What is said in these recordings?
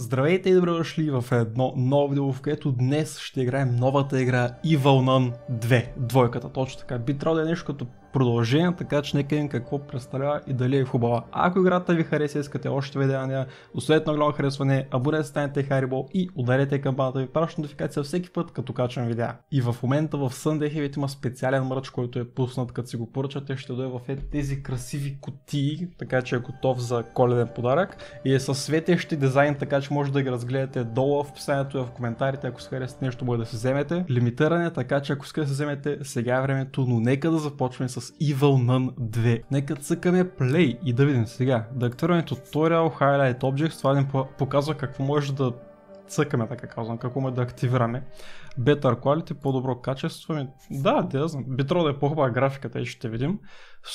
Здравейте и добре дошли в едно ново видео, в което днес ще играем новата игра Evil Nun 2, двойката точно така. Би трябвало да е нещо като продължение, така че нека видим какво представлява и дали е хубава. Ако играта ви хареса, искате още видеа на нея, оставете на голямо харесване, абонете станете Харибо и ударете камбаната ви, праща нотификация всеки път, като качвам видеа. И в момента в Sunday Heavy има специален мръч, който е пуснат, като си го поръчате, ще дойде в тези красиви кутии, така че е готов за коледен подарък и е със светещи дизайн, така че може да ги разгледате долу в описанието и в коментарите, ако се харесате нещо, може да се вземете. Лимитиране, така че ако искате да се вземете, сега е времето, но нека да започваме с с Evil Nun 2. Нека цъкаме Play и да видим сега. Да активираме Tutorial Highlight Objects, това ни показва какво може да цъкаме, така казвам, какво може да активираме. Better quality, по-добро качество. Ми... Да, да знам. Би трябва да е по-хубава графиката и ще видим.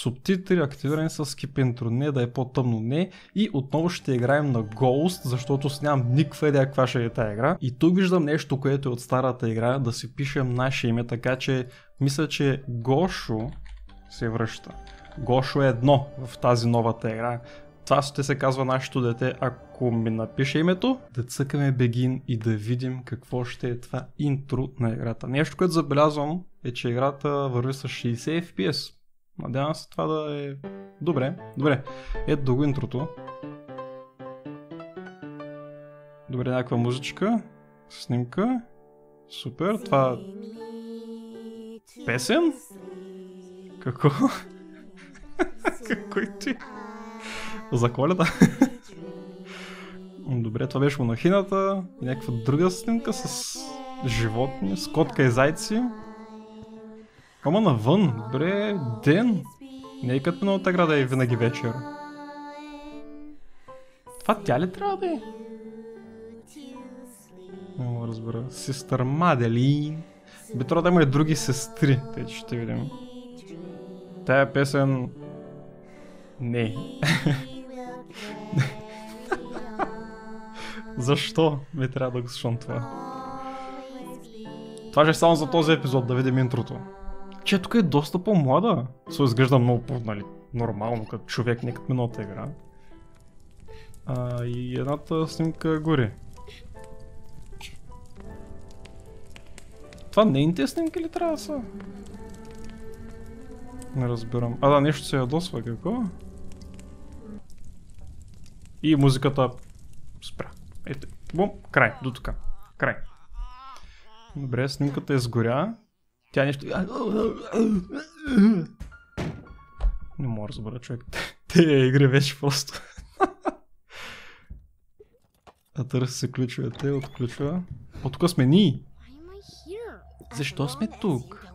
Субтитри, активирани с Skip Intro, не, да е по-тъмно, не. И отново ще играем на Ghost, защото с нямам никаква идея каква ще е тази игра. И тук виждам нещо, което е от старата игра, да си пишем наше име, така че мисля, че Гошо, се връща. Гошо е едно в тази новата игра. Това ще се казва нашето дете, ако ми напише името, да цъкаме Бегин и да видим какво ще е това интро на играта. Нещо, което забелязвам е, че играта върви с 60 FPS. Надявам се това да е... Добре, добре. Ето до го интрото. Добре, някаква музичка. Снимка. Супер, това... Е песен? Какво? Кой ти? За коледа? Добре, това беше монахината и някаква друга снимка с животни, с котка и зайци. Ама навън, добре, ден. Не е като новата града и винаги вечер. Това тя ли трябва да е? мога разбера. Систър Маделин. Би трябва да има и други сестри, те ще видим. Тая песен... Не. Защо ми трябва да го слушам това? Това ще е само за този епизод, да видим интрото. Че тук е доста по-млада. Се изглежда много по, нали, нормално, като човек, не като миналата игра. А, и едната снимка гори. Това нейните е снимки ли трябва да са? не разбирам. А да, нещо се ядосва, какво? И музиката спря. Ето, бум, край, до тук. Край. Добре, снимката е сгоря. Тя нещо... Не мога да разбера човек. Те игри вече просто. а търси се ключовете, отключва. От тук сме ние. Защо сме тук?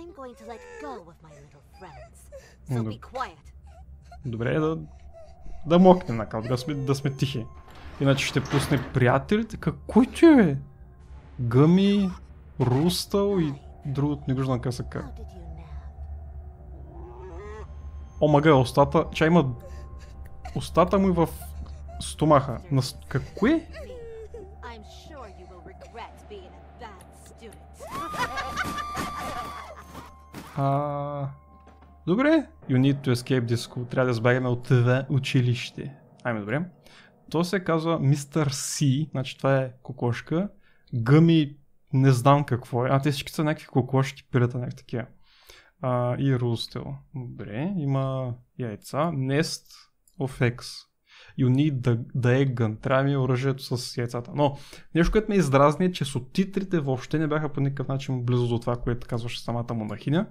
I'm going to let go of my little friends. So be quiet. Добре, да, да мокне накал, да сме, да сме тихи. Иначе ще пусне приятелите. Какой ти е? Гъми, Рустал и другото не виждам негужна късака. Омага, остата... Чай има... Остата му и в стомаха. На... Какво е? А... Добре, you need to escape this school. Трябва да избягаме от това училище. Айме, добре. То се казва Мистер Си, значи това е кокошка. Гъми не знам какво е. А те всички са някакви кокошки, пирата, някакви такива. А, и Рустел. Добре, има яйца. Nest of X. You need the, the egg gun. Трябва ми е оръжието с яйцата. Но нещо, което ме издразни е, че субтитрите въобще не бяха по никакъв начин близо до това, което казваше самата монахиня.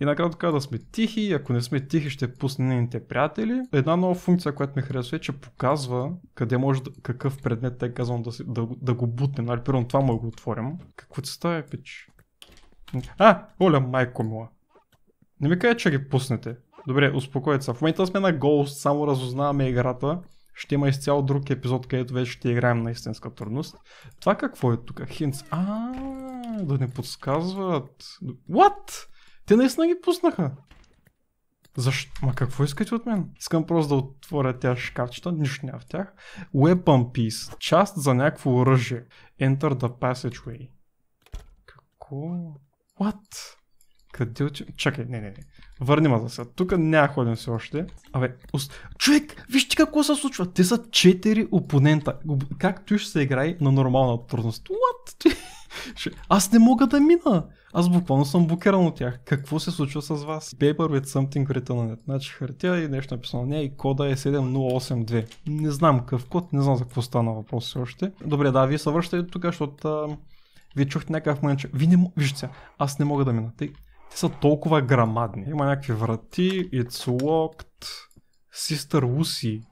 И накрая така да сме тихи, ако не сме тихи ще пусне нейните приятели. Една нова функция, която ми харесва е, че показва къде може, да, какъв предмет е казвам да, си, да, да го бутнем. Нали, първо това да го отворим. Какво ти става, пич? А, оля майко мила. Не ми кажа, че ги пуснете. Добре, успокоят се. В момента сме на Ghost, само разузнаваме играта. Ще има изцяло друг епизод, където вече ще играем на истинска трудност. Това какво е тук? Хинц. А, да не подсказват. What? Те наистина ги пуснаха. Защо? Ма какво искате от мен? Искам просто да отворя тя шкафчета, нищо няма в тях. Weapon piece. Част за някакво оръжие. Enter the passageway. Какво? What? Къде отива? Чакай, не, не, не. Върни ма за сега. Тук няма ходим все още. Абе, ос... човек, вижте какво се случва. Те са 4 опонента. Как той ще се играе на нормална трудност? What? Аз не мога да мина. Аз буквално съм блокиран от тях. Какво се случва с вас? Paper with something written on it. Значи хартия и нещо написано. Не, и кода е 7082. Не знам какъв код, не знам за какво стана въпрос все още. Добре, да, вие се връщате тук, защото ви чухте някакъв момент, че не вижте сега, аз не мога да мина, тъй те са толкова грамадни. Има някакви врати, It's Locked, Sister Lucy,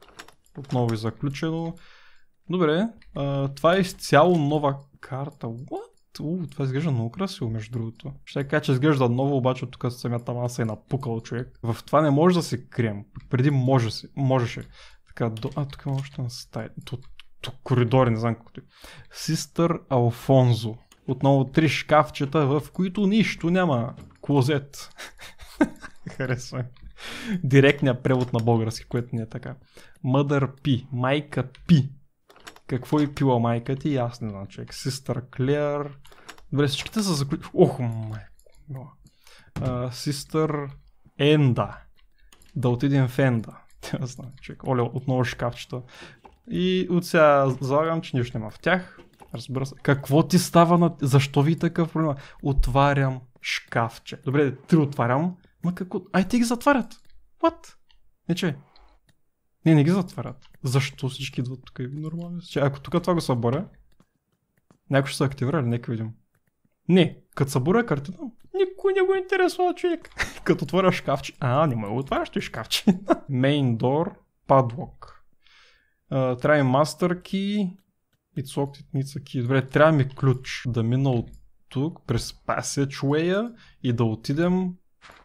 отново е заключено. Добре, а, това е изцяло нова карта. What? У, това изглежда много красиво, между другото. Ще кажа, че изглежда ново, обаче тук самия маса е напукал човек. В това не може да се крием. Преди може се, можеше. Така, до... А, тук има още на стая. Тук, тук коридори, не знам какво ти. Систър е. Алфонзо. Отново три шкафчета, в които нищо няма. Клозет. Харесва. Директният превод на български, което не е така. Мъдър пи, майка пи. Какво е пила майка ти, аз не знам човек. Систър Клер. Добре, всичките са заключени. Ох, майко. Систър Енда. Да отидем в Енда. Тя знам, човек. Оле, отново шкафчета. И от сега залагам, че нищо няма в тях. Разбира се. Какво ти става на... Защо ви е такъв проблем? Отварям шкафче. Добре, три отварям. Ма какво? Ай, те ги затварят. What? Не че. Не, не ги затварят. Защо всички идват тук? Нормално. Че, ако тук това го съборя, някой ще се активира ли? Нека видим. Не, като съборя картина, никой не го интересува човек. като отваря шкафче. А, не мога отваряш ти шкафче. Main door, padlock. Uh, трябва и key, it's locked, it Добре, трябва ми е ключ да мина от тук през passageway и да отидем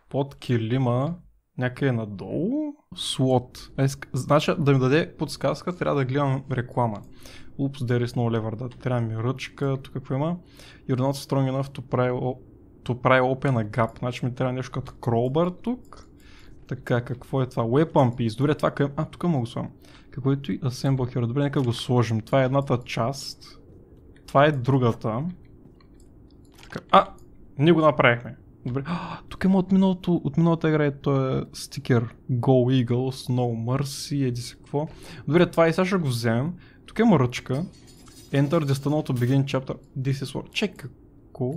под килима някъде надолу. Слот. Е, значи да ми даде подсказка, трябва да гледам реклама. Упс, there is no lever, да. Трябва ми ръчка, тук какво има. You're not strong enough to pry, to pry open a gap. Значи ми трябва нещо като кролбър тук. Така, какво е това? Weapon piece. Добре, това към... А, тук мога слагам. Каквото и Assemble Hero. Добре, нека го сложим. Това е едната част. Това е другата. Така. А! Ние го направихме. Добре. А, тук има от, миналото, от миналата игра то е стикер. Go Eagles, No Mercy, еди се какво. Добре, това и е, сега ще го вземем. Тук има ръчка. Enter the tunnel to begin chapter. This is war. Чек, какво?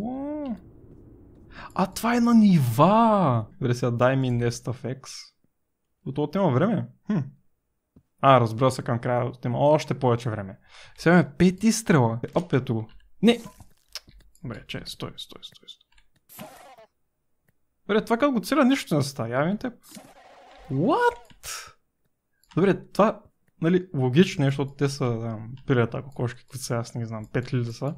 А, това е на нива! Добре, сега дай ми Nest FX. От това няма време. Хм. А, разбрал се, към края има още повече време. Сега имаме пет изстрела. Оп, ето го. Не! Добре, че, стой, стой, стой, стой. Добре, това като го цира нищо не става, явен те. What? Добре, това, нали, логично е, защото те са, да, пилета, кокошки, които са аз не знам, Петли ли да са.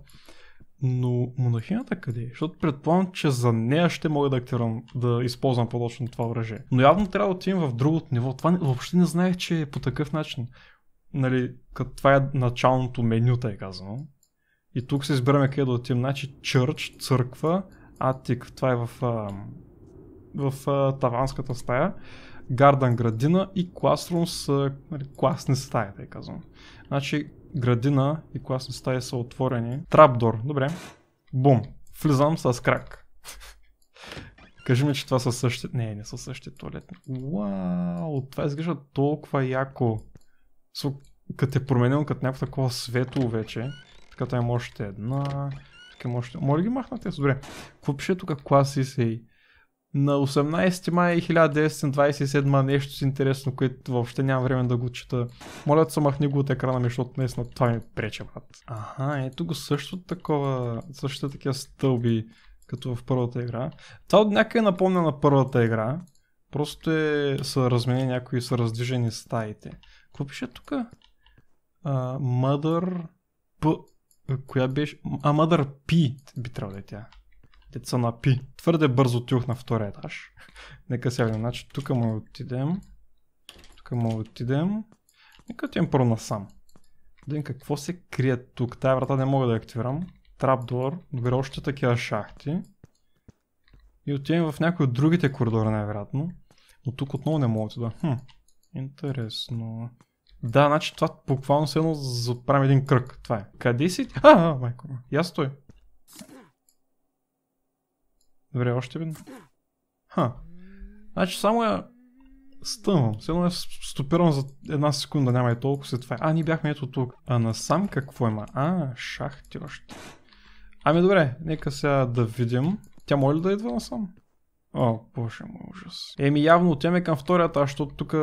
Но монахинята къде е? Защото предполагам, че за нея ще мога да активирам, да използвам по-точно това оръжие. Но явно трябва да отидем в другото ниво. Това въобще не знаех, че е по такъв начин. Нали, като това е началното меню, тъй казано. И тук се избираме къде да отидем. Значи чърч, църква, атик, това е в, в таванската стая. Гардан градина и класрум с нали, класни стаи, тъй казвам. Значи градина и класни стаи са отворени. Трапдор, добре. Бум. Влизам с крак. Кажи ми, че това са същите... Не, не са същите туалетни. Вау, това изглежда толкова яко. Со, като е променил като някакво такова светло вече. Така това има още една. Така има още... Моля ги махнат, добре. Какво пише тук класи сей? на 18 май 1927 нещо си интересно, което въобще нямам време да го чета. Моля да се махни го от екрана ми, защото наистина това ми прече, брат. Ага, ето го също такова, също такива стълби, като в първата игра. Това от някъде напомня на първата игра. Просто е, са разменени някои, са раздвижени стаите. Какво пише тук? Mother п... Коя беше? А, Мъдър Пи би трябвало да е тя деца напи. Твърде бързо тюх на втория етаж. Нека сега видим. Значи тук му отидем. Тук му отидем. Нека отидем първо насам. Ден какво се крие тук? Тая врата не мога да активирам. Трапдор. Добре, още такива шахти. И отидем в някои от другите коридори, най-вероятно. Но тук отново не мога да. Хм. Интересно. Да, значи това буквално се едно заправим един кръг. Това е. Къде си? А, а майко. Я стой. Е. Добре, още един. Ха. Значи само я стъмвам. Все едно я стопирам за една секунда, няма и толкова след това. А, ние бяхме ето тук. А насам какво има? А, шахти още. Ами добре, нека сега да видим. Тя може ли да идва насам? О, боже мой ужас. Еми явно отиваме към втория етаж, защото тук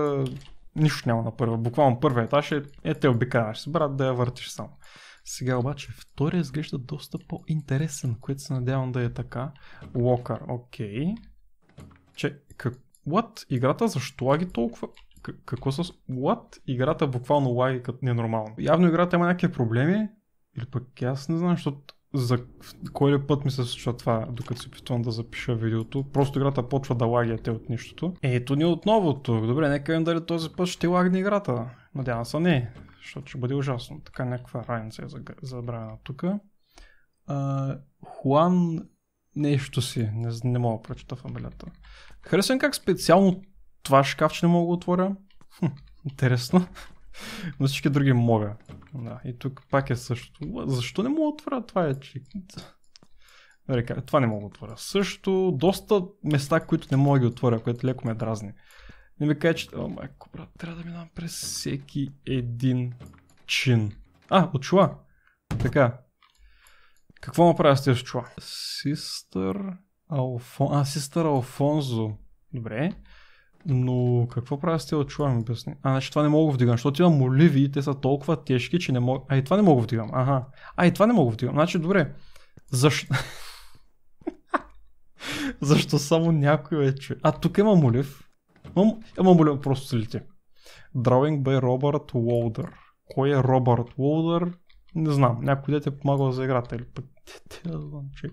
нищо няма на първа. Буквално първия етаж е, е те обикараш. Брат да я въртиш само. Сега обаче втория изглежда доста по-интересен, което се надявам да е така. Локър, окей. Okay. Че, как... What? Играта защо лаги толкова? какво с... What? Играта буквално лаги като ненормално. Явно играта има някакви проблеми. Или пък аз не знам, защото за кой ли път ми се случва това, докато се опитвам да запиша видеото. Просто играта почва да лагия те от нищото. Ето ни отново тук. Добре, нека видим дали този път ще лагне играта. Надявам се не защото ще бъде ужасно. Така някаква раница е забравена тук. Хуан нещо си, е. не, не мога да прочета фамилията. Харесвам как специално това шкафче не мога да го отворя. Хм, интересно. Но всички други мога. Да, и тук пак е също. Защо не мога да отворя това е, че... това не мога да отворя. Също доста места, които не мога да ги отворя, което леко ме дразни. Или кажа, че... О, майко, брат, трябва да минавам през всеки един чин. А, от чула. Така. Какво му правя с тези чула? Систър Алфон... А, Систър Алфонзо. Добре. Но какво правя с тези от чула, ми обясни. А, значи това не мога да вдигам, защото имам оливи и те са толкова тежки, че не мога... А, и това не мога да вдигам. Ага. А, и това не мога да вдигам. Значи, добре. Защо... Защо само някой вече? А, тук имам олив. Имам, имам боля, просто се лети. Drawing by Robert Walder. Кой е Робърт Уолдър? Не знам. Някой дете е помагал за играта или пък... Те, не знам, че...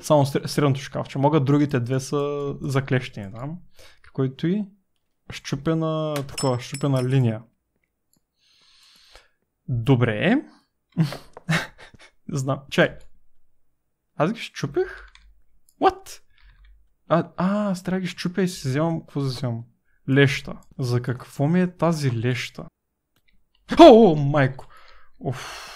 Само средното шкафче. Могат другите две са заклещени там. Да? Който и щупена, такова, щупена линия. Добре. знам. Чай. Аз ги щупих? What? А, а аз трябва да ги щупя и си вземам, какво да вземам? Леща. За какво ми е тази леща? О, о майко! Оф.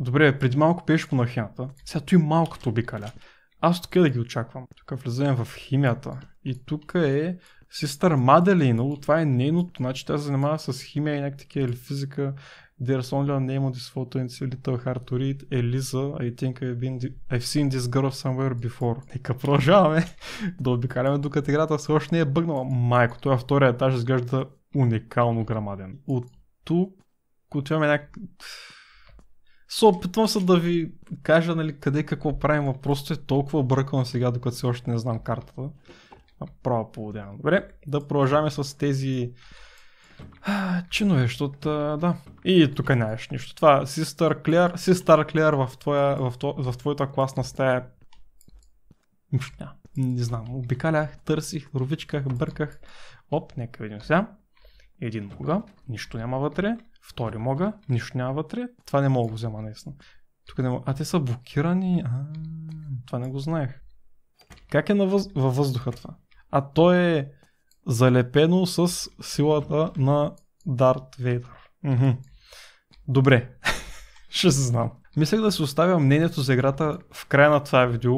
Добре, преди малко пееш по нахината. Сега той малкото обикаля. Аз тук е да ги очаквам. Тук влезем в химията. И тук е сестър Маделина, но това е нейното, значи тя занимава с химия и някакви такива или физика There's only a name on this photo and it's a little hard to read. Елиза, I think I've, been, I've seen this girl somewhere before. Нека продължаваме да обикаляме, докато играта все още не е бъгнала. Майко, това е втория етаж изглежда уникално грамаден. От тук отиваме някак... Се опитвам се да ви кажа нали, къде какво правим, а просто е толкова бъркам сега, докато все още не знам картата. Право полудяна. Добре, да продължаваме с тези чинове, защото да. И тук нямаш нищо. Това Sister Клер, Sister Клер, в, твоя, в, в твоята класна стая. Не, не знам, обикалях, търсих, ровичках, бърках. Оп, нека видим сега. Един мога, нищо няма вътре. Втори мога, нищо няма вътре. Това не мога да го взема наистина. Тук не мога. А те са блокирани. А, това не го знаех. Как е въз... във въздуха това? А то е залепено с силата на Дарт Вейдър. Добре, ще се знам. Мислех да си оставя мнението за играта в края на това видео,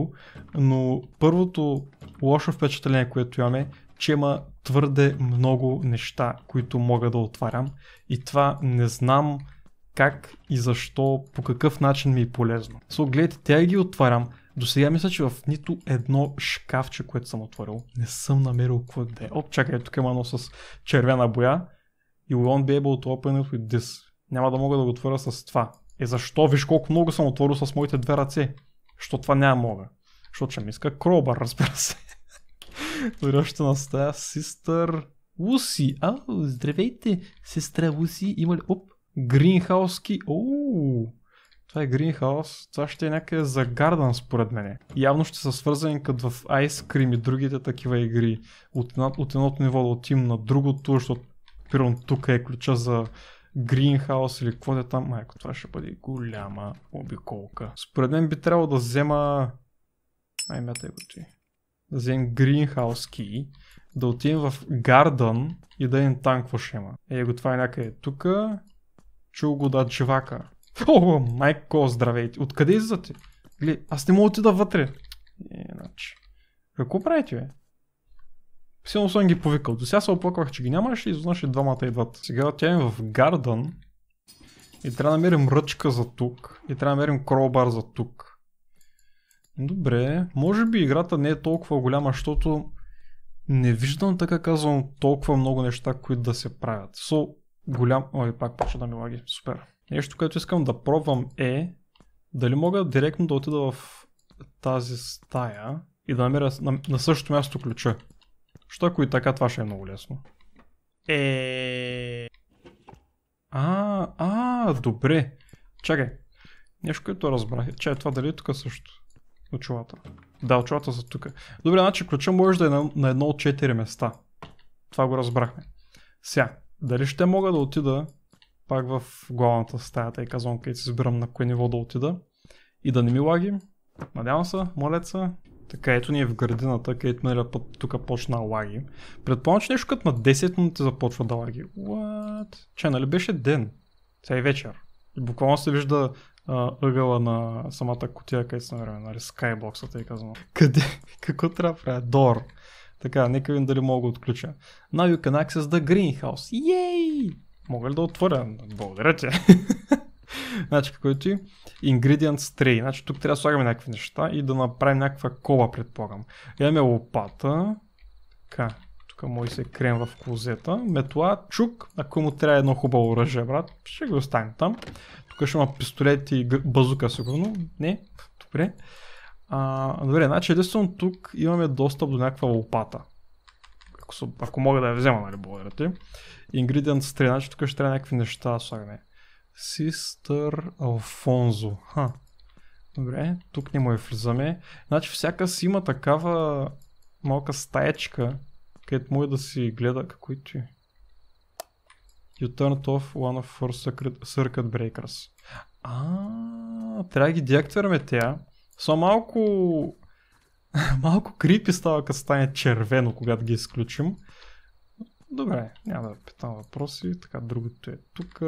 но първото лошо впечатление, което имаме, е, че има твърде много неща, които мога да отварям и това не знам как и защо, по какъв начин ми е полезно. Со, гледайте, тя ги отварям, до сега мисля, че в нито едно шкафче, което съм отворил, не съм намерил какво да е. Оп, чакай, тук има едно с червена боя. И won't be able to open it with this. Няма да мога да го отворя с това. Е защо? Виж колко много съм отворил с моите две ръце. Що това няма мога? Защото ще ми иска кробър, разбира се. Връщана настая систър Уси, А, здравейте, сестра Уси, Има ли... Оп, Гринхаус ки... Оу. Това е Гринхаус, Това ще е някъде за Гардън според мен. Явно ще са свързани като в Ice Cream и другите такива игри. От, една, от едното ниво да отим на другото, защото примерно тук е ключа за гринхаус или какво е там. Майко, това ще бъде голяма обиколка. Според мен би трябвало да взема... Ай, мятай го ти. Да вземем Гринхаус Key, да отидем в Гардън и да им там ще има. Его, това е някъде тук. Чул го да живака. О, майко, здравейте. Откъде излизате? Гли, аз не мога отида вътре. Иначе. Е, Какво правите, бе? Силно съм ги повикал. До сега се оплаквах, че ги нямаше и изведнъж и двамата идват. Сега е в Гардън. И трябва да намерим ръчка за тук. И трябва да намерим кролбар за тук. Добре. Може би играта не е толкова голяма, защото не виждам, така казвам, толкова много неща, които да се правят. Со голям... Ой, пак почва да ми лаги. Супер. Нещо, което искам да пробвам е дали мога директно да отида в тази стая и да намеря на, на същото място ключа. Що ако и така това ще е много лесно. Е... А, а, добре. Чакай. Нещо, което разбрах. Че е това дали е тук също. Очилата. Да, очилата са тук. Добре, значи ключа може да е на, на едно от четири места. Това го разбрахме. Сега, дали ще мога да отида пак в главната стая, тъй казвам, където си избирам на кое ниво да отида и да не ми лаги. Надявам се, молеца. се. Така ето ни е в градината, където миналия път тук почна лаги. Предполагам, че нещо като на 10 минути започва да лаги. What? Че нали беше ден? Сега е вечер. И буквално се вижда а, ъгъла на самата котия, където се намираме, нали, скайбокса, тъй казвам. Къде? Какво трябва да правя? Дор. Така, нека видим дали мога да отключа. Now you can access the greenhouse. Yay! Мога ли да отворя? Благодаря ти. значи, какво е ти? Ingredients 3. Значи, тук трябва да слагаме някакви неща и да направим някаква кола, предполагам. Имаме лопата. Така, тук може се крем в клозета. Метла, чук. Ако му трябва едно хубаво оръжие, брат, ще го оставим там. Тук ще има пистолет и базука, сигурно. Не, добре. А, добре, значи единствено тук имаме достъп до някаква лопата ако, ако мога да я взема, нали, благодаря ти. Ingredients 3, значи тук ще трябва някакви неща слагаме. Систър Алфонзо. Ха. Добре, тук не му е влизаме. Значи всяка си има такава малка стаечка, където може да си гледа какво ти. You turned off one of four circuit breakers. А, трябва да ги деактираме тя. Са малко Малко крипи става, като стане червено, когато ги изключим. Добре, няма да питам въпроси. Така, другото е тук.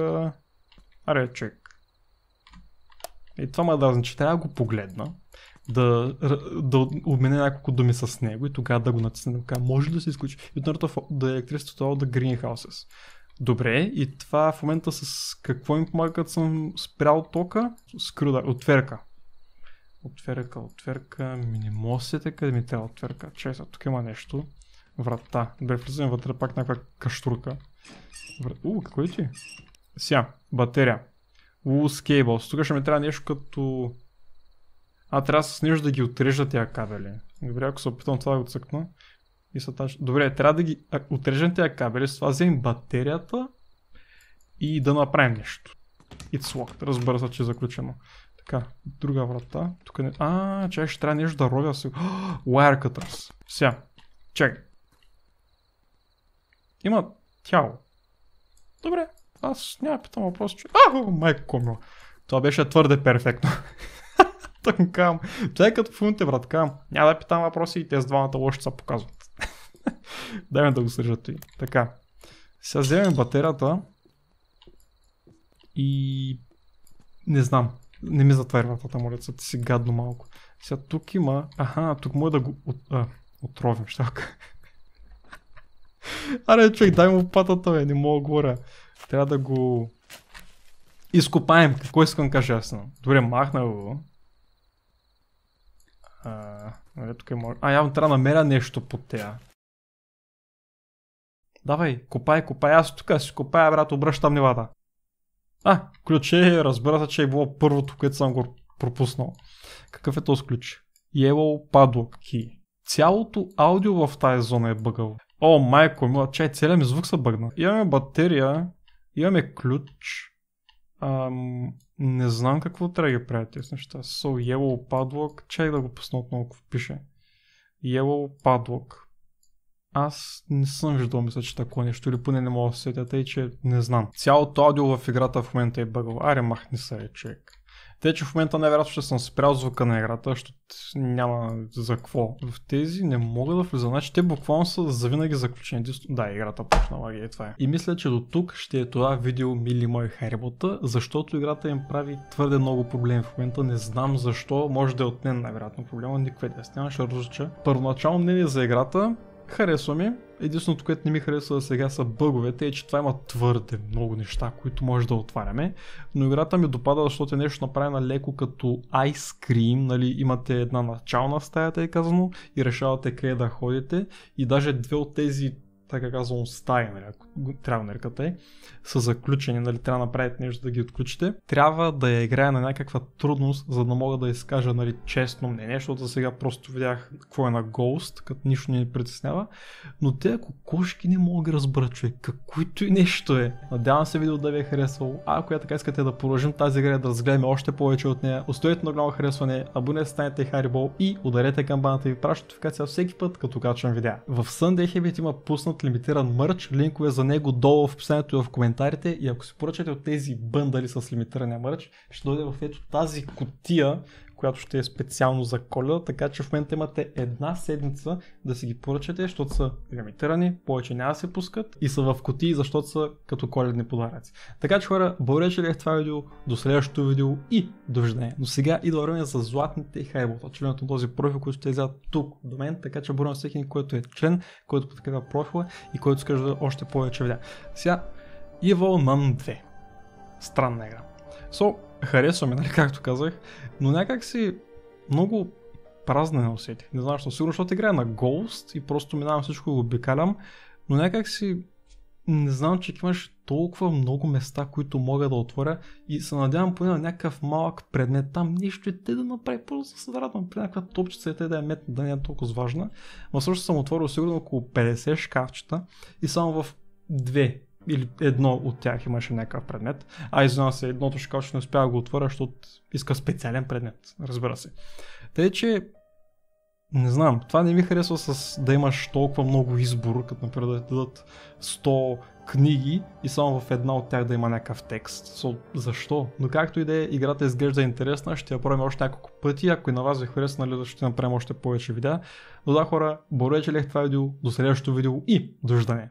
чек. И това ме да значи, трябва да го погледна, да, да обмене няколко думи с него и тогава да го натисна. Така, може ли да се изключи? И отново да е електричеството all е greenhouses. Добре, и това в момента с какво им помага, като съм спрял тока? Скрюда, отверка. Отверка, отверка, минимоси, къде ми трябва отверка? Чай сега, тук има нещо. Врата. Добре, влизаме вътре пак някаква каштурка. У, какво е ти? Ся, батерия. У, скейбълс. Тук ще ми трябва нещо като... А, трябва с нещо да ги отрежда тия кабели. Добре, ако се опитам това да го цъкна. И са Добре, трябва да ги отрежем тия кабели, с това вземем батерията и да направим нещо. It's locked. Разбира се, че е заключено. Така, друга врата. Тук не... А, че ще трябва нещо да ровя сега. Wire cutters. Сега. Чакай. Има тяло. Добре. Аз няма питам въпрос, че... А, майко ми. Това беше твърде перфектно. так Това е като фунте, брат. Няма да питам въпроси и те с двамата лоши са показват. Дай ме да го срежат и. Така. Сега вземем батерията. И... Не знам. Не ми затваря вратата, моля ти си гадно малко. Сега тук има... Аха, тук мога да го... От, а, отровим, щалка. Аре, човек, дай му патата, бе, не мога говоря. Трябва да го... Изкопаем, какво искам кажа ясно. Добре, махна го. А, е, тук е мор... а, явно трябва да намеря нещо под тя. Давай, копай, копай, аз тук си копая, брат, обръщам нивата. А, ключе, разбира се, че е било първото, което съм го пропуснал. Какъв е този ключ? Yellow Padlock Key. Цялото аудио в тази зона е бъгало. О, майко мила, чай, целият ми звук се бъгна. Имаме батерия, имаме ключ. Ам, не знам какво трябва да ги правя тези неща. So, Yellow Padlock, чай да го пусна отново, какво пише. Yellow Padlock, аз не съм виждал, мисля, че такова нещо или поне не мога да се тъй че не знам. Цялото аудио в играта в момента е бъгал. Аре, махни се, е, човек. Те, че в момента най-вероятно ще съм спрял звука на играта, защото няма за какво. В тези не мога да влиза. Значи те буквално са завинаги заключени. Да, играта лаги и е това е. И мисля, че до тук ще е това видео, мили мои харибота, защото играта им прави твърде много проблеми в момента. Не знам защо. Може да е мен най-вероятно проблема. Никаква идея. Нямаше различа. Първоначално мнение за играта харесва ми. Единственото, което не ми харесва сега са бъговете, е, че това има твърде много неща, които може да отваряме. Но играта ми допада, защото е нещо направено леко като Ice Cream, нали, имате една начална стая, е казано, и решавате къде да ходите. И даже две от тези така казвам, стая, нали, ако трябва нарекате, е, са заключени, нали, трябва да направите нещо да ги отключите. Трябва да я играя на някаква трудност, за да мога да изкажа нали, честно мнение, защото за сега просто видях какво е на Ghost, като нищо не ни притеснява. Но те ако кошки не мога да разбера, човек, каквото и нещо е. Надявам се видео да ви е харесало. А ако я е така искате да продължим тази игра да разгледаме още повече от нея, оставете на голямо харесване, абонирайте станете Харибол и ударете камбаната и праща нотификация всеки път, като качвам видео. В Sunday Habit има пуснат пуснат лимитиран мърч. Линкове за него долу в описанието и в коментарите. И ако си поръчате от тези бъндали с лимитирания мърч, ще дойде в ето тази котия, която ще е специално за коледа, така че в момента имате една седмица да си ги поръчате, защото са лимитирани, повече няма да се пускат и са в кутии, защото са като коледни подаръци. Така че хора, благодаря, че това видео, до следващото видео и виждане. Но сега идва време за златните хайбота, членът на този профил, който ще излязат тук до мен, така че бърна всеки, който е член, който подкрепя профила и който скаже да е още повече видя. Сега Evil Man 2. Странна игра. So, харесва ми, нали, както казах, но някак си много празна не усетих. Не знам защо. Сигурно, защото играя на Ghost и просто минавам всичко и го обикалям, но някак си не знам, че имаш толкова много места, които мога да отворя и се надявам поне на някакъв малък предмет там, нещо и те да направи, просто да се зарадвам при някаква топчица и те да я метна, да не е толкова важна. Но също съм отворил сигурно около 50 шкафчета и само в две или едно от тях имаше някакъв предмет. А извинявам се, едното шкафче не успя да го отворя, защото иска специален предмет, разбира се. Тъй, че не знам, това не ми харесва с да имаш толкова много избор, като например да ти дадат 100 книги и само в една от тях да има някакъв текст. So, защо? Но както и да е, играта изглежда интересна, ще я правим още няколко пъти, ако и на вас ви харесва, нали, ще направим още повече видеа. Но да хора, благодаря, че лех това видео, до следващото видео и дождане!